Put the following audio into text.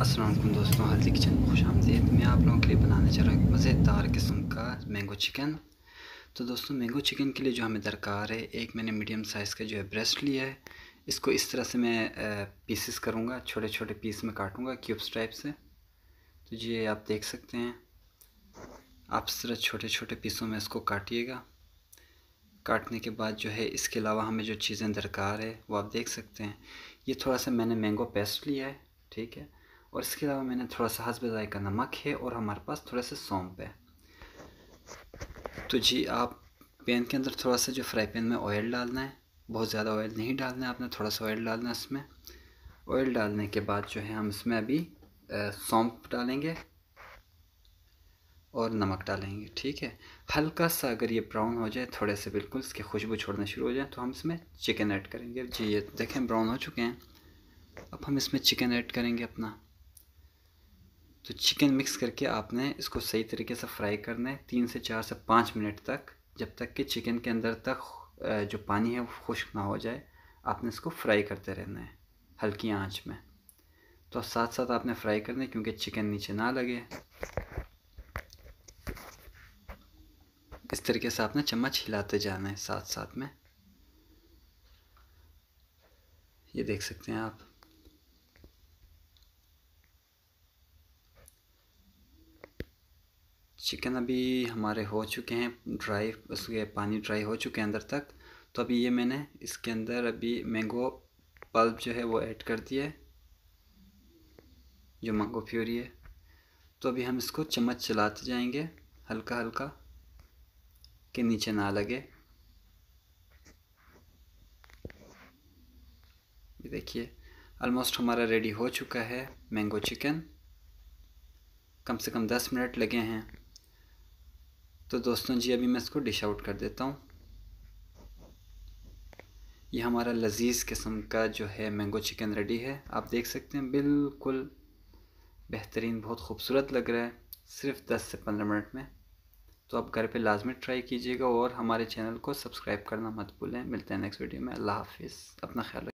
असलम दोस्तों हल्दी किचन में खुश आमदीद मैं आप लोगों के लिए बनाने जा रहा हूँ मज़ेदार किस्म का मैंगो चिकन तो दोस्तों मैंगो चिकन के लिए जो हमें दरकार है एक मैंने मीडियम साइज़ का जो है ब्रेस्ट लिया है इसको इस तरह से मैं पीसेस करूँगा छोटे छोटे पीस में काटूँगा क्यूब्स टाइप से तो ये आप देख सकते हैं आप इस तरह छोटे छोटे पीसों में इसको काटिएगा काटने के बाद जो है इसके अलावा हमें जो चीज़ें दरकार है वो आप देख सकते हैं ये थोड़ा सा मैंने मैंगो पेस्ट लिया है ठीक है और इसके अलावा मैंने थोड़ा सा हसब का नमक है और हमारे पास थोड़ा सा सौंप है तो जी आप पैन के अंदर थोड़ा सा जो फ्राई पैन में ऑयल डालना है बहुत ज़्यादा ऑयल नहीं डालना है आपने थोड़ा सा ऑयल डालना है इसमें ऑयल डालने के बाद जो है हम इसमें अभी सौंप डालेंगे और नमक डालेंगे ठीक है हल्का सा अगर ये ब्राउन हो जाए थोड़े से बिल्कुल इसकी खुशबू छोड़ना शुरू हो जाए तो हम इसमें चिकन ऐड करेंगे जी ये देखें ब्राउन हो चुके हैं अब हम इसमें चिकन ऐड करेंगे अपना तो चिकन मिक्स करके आपने इसको सही तरीके से फ्राई करना है तीन से चार से पाँच मिनट तक जब तक कि चिकन के अंदर तक जो पानी है वो खुश्क ना हो जाए आपने इसको फ्राई करते रहना है हल्की आंच में तो साथ साथ आपने फ्राई करना है क्योंकि चिकन नीचे ना लगे इस तरीके से आपने चम्मच हिलाते जाना है साथ साथ में ये देख सकते हैं आप चिकन अभी हमारे हो चुके हैं ड्राई उसके पानी ड्राई हो चुके हैं अंदर तक तो अभी ये मैंने इसके अंदर अभी मैंगो पल्प जो है वो ऐड कर दिया है जो मैंगो प्योरी है तो अभी हम इसको चम्मच चलाते जाएंगे हल्का हल्का कि नीचे ना लगे ये देखिए ऑलमोस्ट हमारा रेडी हो चुका है मैंगो चिकन कम से कम दस मिनट लगे हैं तो दोस्तों जी अभी मैं इसको डिश आउट कर देता हूँ ये हमारा लजीज किस्म का जो है मैंगो चिकन रेडी है आप देख सकते हैं बिल्कुल बेहतरीन बहुत खूबसूरत लग रहा है सिर्फ 10 से 15 मिनट में तो आप घर पे लाजमी ट्राई कीजिएगा और हमारे चैनल को सब्सक्राइब करना मत भूलें मिलते हैं नेक्स्ट वीडियो में अल्लाह हाफिज़ अपना ख्याल